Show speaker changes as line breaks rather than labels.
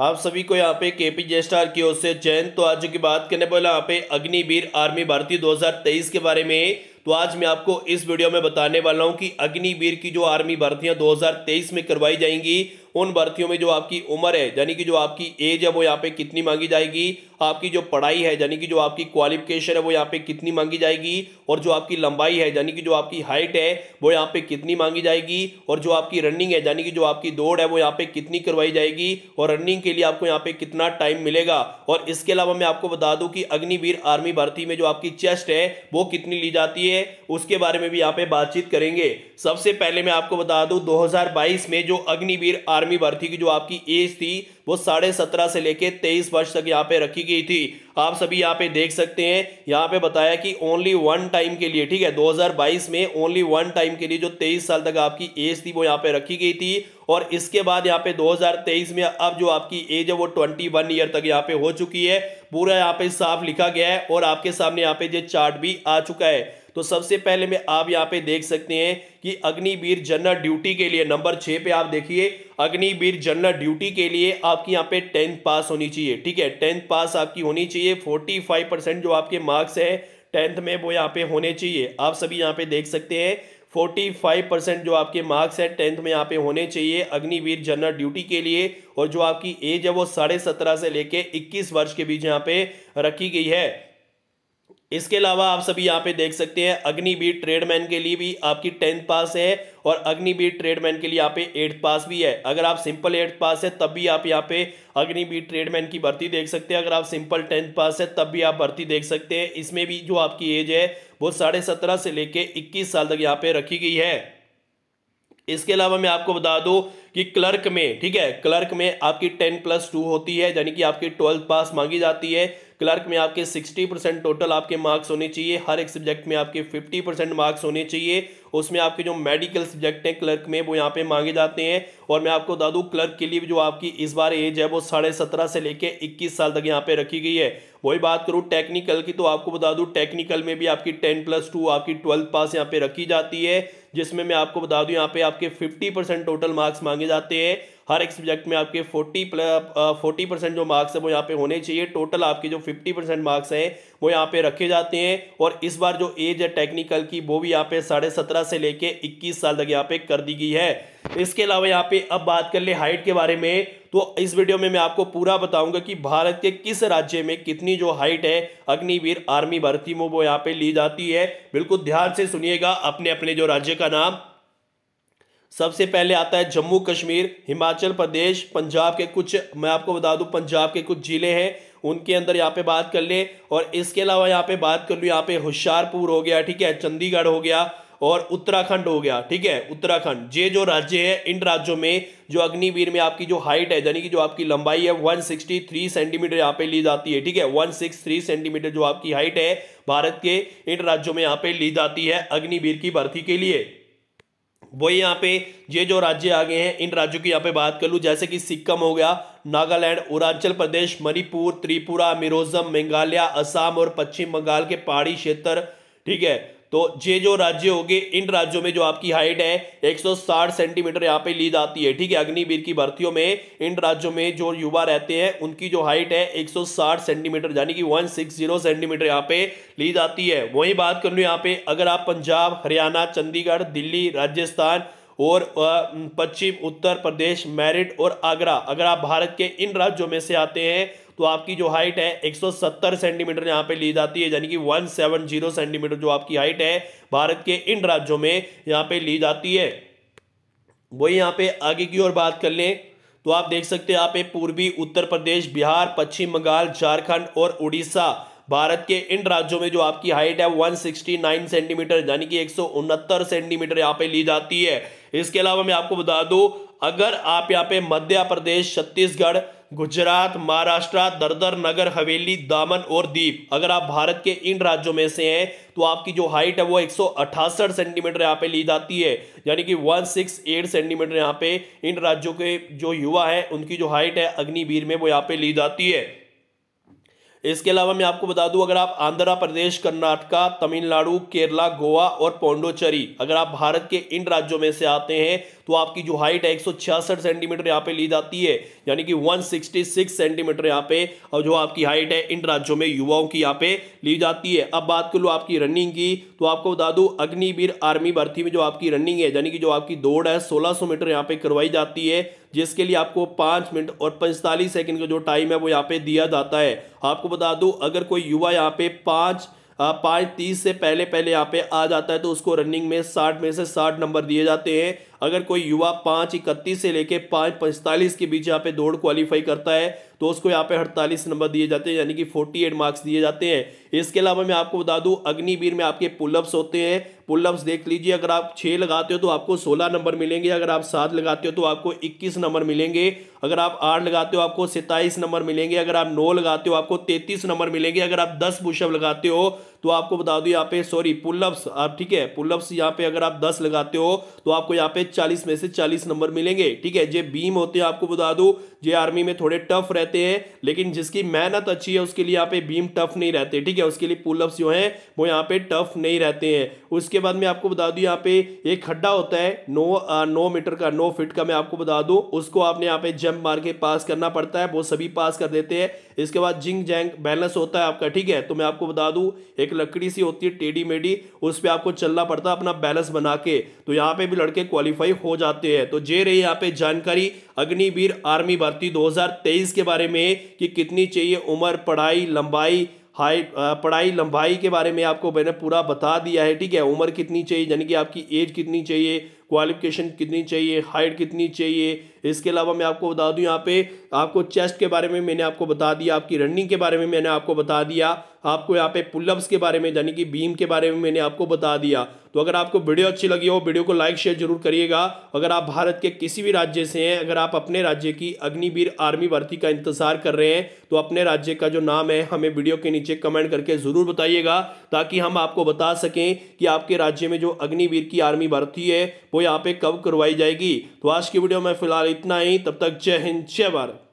आप सभी को यहाँ पे के पी जे स्टार की ओर से चयन तो आज की बात करने बोला यहाँ पे अग्निवीर आर्मी भर्ती 2023 के बारे में तो आज मैं आपको इस वीडियो में बताने वाला हूँ कि अग्निवीर की जो आर्मी भर्तियाँ 2023 में करवाई जाएंगी उन भर्तियों में जो आपकी उम्र है यानी कि जो आपकी एज है वो यहाँ पे कितनी मांगी जाएगी आपकी जो पढ़ाई है यानी कि जो आपकी क्वालिफिकेशन है वो यहाँ पे कितनी मांगी जाएगी और जो आपकी लंबाई है यानी कि जो आपकी हाइट है वो यहाँ पे कितनी मांगी जाएगी और जो आपकी रनिंग है यानी कि जो आपकी दौड़ है वो यहाँ पे कितनी करवाई जाएगी और रनिंग के लिए आपको यहाँ पे कितना टाइम मिलेगा और इसके अलावा मैं आपको बता दूँ कि अग्निवीर आर्मी भर्ती में जो आपकी चेस्ट है वो कितनी ली जाती है उसके बारे में भी यहाँ पे बातचीत करेंगे सबसे पहले मैं आपको बता दूँ दो में जो अग्निवीर आर्मी आर्मी भर्ती की जो आपकी एज थी वो साढ़े सत्रह से लेके तेईस वर्ष तक यहाँ पे रखी गई थी आप सभी यहाँ पे देख सकते हैं यहाँ पे बताया कि ओनली वन टाइम के लिए ठीक है 2022 में ओनली वन टाइम के लिए जो 23 साल तक आपकी एज थी वो यहाँ पे रखी गई थी और इसके बाद यहाँ पे 2023 में अब जो आपकी एज है वो 21 ईयर तक यहाँ पे हो चुकी है पूरा यहाँ पे साफ लिखा गया है और आपके सामने यहाँ पे जो चार्ट भी आ चुका है तो सबसे पहले में आप यहाँ पे देख सकते हैं कि अग्निवीर जनरल ड्यूटी के लिए नंबर छः पे आप देखिए अग्निवीर जनरल ड्यूटी के लिए आपकी यहाँ पे टेंथ पास होनी चाहिए ठीक है टेंथ पास आपकी होनी चाहिए फोर्टी फाइव परसेंट जो आपके मार्क्स है टेंथ में वो यहाँ पे होने चाहिए आप सभी यहाँ पे देख सकते हैं फोर्टी फाइव परसेंट जो आपके मार्क्स हैं टेंथ में यहाँ पे होने चाहिए अग्निवीर जनरल ड्यूटी के लिए और जो आपकी एज है वो साढ़े सत्रह से लेके इक्कीस वर्ष के बीच यहाँ पे रखी गई है इसके अलावा आप सभी यहाँ पे देख सकते हैं अग्निवीर ट्रेडमैन के लिए भी आपकी टेंथ पास है और अग्निवीर ट्रेडमैन के लिए यहाँ पे एट्थ पास भी है अगर आप सिंपल एट्थ पास है तब भी आप यहाँ पे अग्निवीर ट्रेडमैन की भर्ती देख सकते हैं अगर आप सिंपल टेंथ पास है तब भी आप भर्ती देख सकते हैं इसमें भी जो आपकी एज है वो साढ़े सत्रह से लेके इक्कीस साल तक यहाँ पे रखी गई है इसके अलावा मैं आपको बता दूं कि क्लर्क में ठीक है क्लर्क में आपकी टेन प्लस टू होती है यानी कि आपकी ट्वेल्थ पास मांगी जाती है क्लर्क में आपके सिक्सटी परसेंट टोटल आपके मार्क्स होने चाहिए हर एक सब्जेक्ट में आपके फिफ्टी परसेंट मार्क्स होने चाहिए उसमें आपके जो मेडिकल सब्जेक्ट हैं क्लर्क में वो यहाँ पे मांगे जाते हैं और मैं आपको बता दूँ क्लर्क के लिए जो आपकी इस बार एज है वो साढ़े सत्रह से लेके इक्कीस साल तक यहाँ पे रखी गई है वही बात करूँ टेक्निकल की तो आपको बता दूँ टेक्निकल में भी आपकी टेन प्लस टू आपकी ट्वेल्थ पास यहाँ पे रखी जाती है जिसमें मैं आपको बता दूँ यहाँ पे आपके फिफ्टी परसेंट टोटल मार्क्स मांगे जाते हैं हर एक सब्जेक्ट में आपके फोर्टी फोर्टी परसेंट जो मार्क्स है वो यहाँ पे होने चाहिए टोटल आपके जो फिफ्टी परसेंट मार्क्स हैं वो यहाँ पे रखे जाते हैं और इस बार जो एज है टेक्निकल की वो भी यहाँ पे साढ़े सत्रह से लेके इक्कीस साल तक यहाँ पे कर दी गई है इसके अलावा यहाँ पे अब बात कर ले हाइट के बारे में तो इस वीडियो में मैं आपको पूरा बताऊंगा कि भारत के किस राज्य में कितनी जो हाइट है अग्निवीर आर्मी भर्ती में वो यहाँ पे ली जाती है बिल्कुल ध्यान से सुनिएगा अपने अपने जो राज्य का नाम सबसे पहले आता है जम्मू कश्मीर हिमाचल प्रदेश पंजाब के कुछ मैं आपको बता दूं पंजाब के कुछ ज़िले हैं उनके अंदर यहाँ पे बात कर ले और इसके अलावा यहाँ पे बात कर लूँ यहाँ पे होशियारपुर हो गया ठीक है चंडीगढ़ हो गया और उत्तराखंड हो गया ठीक है उत्तराखंड ये जो राज्य है इन राज्यों में जो अग्निवीर में आपकी जो हाइट है यानी कि जो आपकी लंबाई है 163 सेंटीमीटर यहाँ पे ली जाती है ठीक है 163 सेंटीमीटर जो आपकी हाइट है भारत के इन राज्यों में यहाँ पे ली जाती है अग्निवीर की भर्ती के लिए वही यहाँ पे ये जो राज्य आ गए हैं इन राज्यों की यहाँ पे बात कर लूँ जैसे कि सिक्किम हो गया नागालैंड अरुणाचल प्रदेश मणिपुर त्रिपुरा मिरोजम मेघालय असम और पश्चिम बंगाल के पहाड़ी क्षेत्र ठीक है तो ये जो राज्य हो गए इन राज्यों में जो आपकी हाइट है 160 सेंटीमीटर यहाँ पे ली जाती है ठीक है अग्निवीर की भर्तियों में इन राज्यों में जो युवा रहते हैं उनकी जो हाइट है 160 सेंटीमीटर यानी कि 160 सेंटीमीटर यहाँ पे ली जाती है वही बात कर लो यहाँ पे अगर आप पंजाब हरियाणा चंडीगढ़ दिल्ली राजस्थान और पश्चिम उत्तर प्रदेश मेरिट और आगरा अगर आप भारत के इन राज्यों में से आते हैं तो आपकी जो हाइट है 170 सेंटीमीटर यहां पे ली जाती है यानी कि 170 सेंटीमीटर जो आपकी हाइट है भारत के इन राज्यों में यहां पे ली जाती है वही यहां पे आगे की ओर बात कर लें तो आप देख सकते हैं आप पूर्वी उत्तर प्रदेश बिहार पश्चिम बंगाल झारखंड और उड़ीसा भारत के इन राज्यों में जो आपकी हाइट है 169 सेंटीमीटर यानी कि एक सेंटीमीटर यहाँ पे ली जाती है इसके अलावा मैं आपको बता दूं अगर आप यहाँ पे मध्य प्रदेश छत्तीसगढ़ गुजरात महाराष्ट्र दरदर नगर हवेली दामन और दीप अगर आप भारत के इन राज्यों में से हैं तो आपकी जो हाइट है वो एक सेंटीमीटर यहाँ पे ली जाती है यानी कि 168 सेंटीमीटर यहाँ पे इन राज्यों के जो युवा हैं उनकी जो हाइट है अग्निवीर में वो यहाँ पे ली जाती है इसके अलावा मैं आपको बता दूं अगर आप आंध्र प्रदेश कर्नाटका तमिलनाडु केरला गोवा और पौंडोचेरी अगर आप भारत के इन राज्यों में से आते हैं तो आपकी जो हाइट है एक सेंटीमीटर यहाँ पे ली जाती है यानी कि 166 सेंटीमीटर यहाँ पे और जो आपकी हाइट है इन राज्यों में युवाओं की यहाँ पे ली जाती है अब बात कर लो आपकी रनिंग की तो आपको बता दू अग्निवीर आर्मी भर्ती में जो आपकी रनिंग है यानी कि जो आपकी दौड़ है सोलह मीटर यहाँ पे करवाई जाती है जिसके लिए आपको पाँच मिनट और पैंतालीस सेकंड का जो टाइम है वो यहाँ पे दिया जाता है आपको बता दूँ अगर कोई युवा यहाँ पे पाँच पाँच तीस से पहले पहले यहाँ पे आ जाता है तो उसको रनिंग में साठ में से साठ नंबर दिए जाते हैं अगर कोई युवा पाँच इकतीस से लेकर पाँच पैंतालीस के बीच यहाँ पे दौड़ क्वालिफाई करता है तो उसको यहाँ पे अड़तालीस नंबर दिए जाते हैं यानी कि फोर्टी एट मार्क्स दिए जाते हैं इसके अलावा मैं आपको बता दूँ अग्निवीर में आपके पुलअप्स होते हैं पुलअप्स देख लीजिए अगर आप छः लगाते हो तो आपको सोलह नंबर मिलेंगे अगर आप सात लगाते हो तो आपको इक्कीस नंबर मिलेंगे अगर आप आठ लगाते हो आपको सत्ताईस नंबर मिलेंगे अगर आप नौ लगाते हो आपको तैंतीस नंबर मिलेंगे अगर आप दस पुशअप लगाते हो तो आपको बता दू यहाँ पे सॉरी पुलअप्स आप ठीक है पुलअप्स यहाँ पे अगर आप दस लगाते हो तो आपको यहाँ पे चालीस में से चालीस नंबर मिलेंगे ठीक है जे बीम होते हैं आपको बता दू जे आर्मी में थोड़े टफ रहते हैं लेकिन जिसकी मेहनत अच्छी है उसके लिए यहाँ पे बीम टफ नहीं रहते ठीक है उसके लिए पुलअप्स जो है वो यहाँ पे टफ नहीं रहते हैं उसके बाद में आपको बता दू यहाँ पे एक खड्डा होता है नो नो मीटर का नो फिट का मैं आपको बता दू उसको आपने यहाँ पे जंप मार के पास करना पड़ता है वो सभी पास कर देते हैं इसके बाद जिंग जैंग बैलेंस होता है आपका ठीक है तो मैं आपको बता दू एक एक लकड़ी सी होती है टेढ़ी मेढ़ी उस पर आपको चलना पड़ता है अपना बैलेंस बना के तो यहाँ पे भी लड़के क्वालिफाई हो जाते हैं तो जे रही यहाँ पे जानकारी अग्निवीर आर्मी भर्ती 2023 के बारे में कि कितनी चाहिए उम्र पढ़ाई लंबाई हाई पढ़ाई लंबाई के बारे में आपको मैंने पूरा बता दिया है ठीक है उम्र कितनी चाहिए यानी कि आपकी एज कितनी चाहिए क्वालिफिकेशन कितनी चाहिए हाइट कितनी चाहिए इसके अलावा मैं आपको बता दूं यहाँ पे आपको चेस्ट के बारे में मैंने आपको बता दिया आपकी रनिंग के बारे में मैंने आपको बता दिया आपको यहाँ पे पुलअप्स के बारे में यानी कि बीम के बारे में मैंने आपको बता दिया तो अगर आपको वीडियो अच्छी लगी हो वीडियो को लाइक शेयर जरूर करिएगा अगर आप भारत के किसी भी राज्य से हैं अगर आप अपने राज्य की अग्निवीर आर्मी भर्ती का इंतजार कर रहे हैं तो अपने राज्य का जो नाम है हमें वीडियो के नीचे कमेंट करके ज़रूर बताइएगा ताकि हम आपको बता सकें कि आपके राज्य में जो अग्निवीर की आर्मी भर्ती है वो यहाँ पे कब करवाई जाएगी तो आज की वीडियो में फिलहाल इतना ही तब तक जय हिंद जय भारत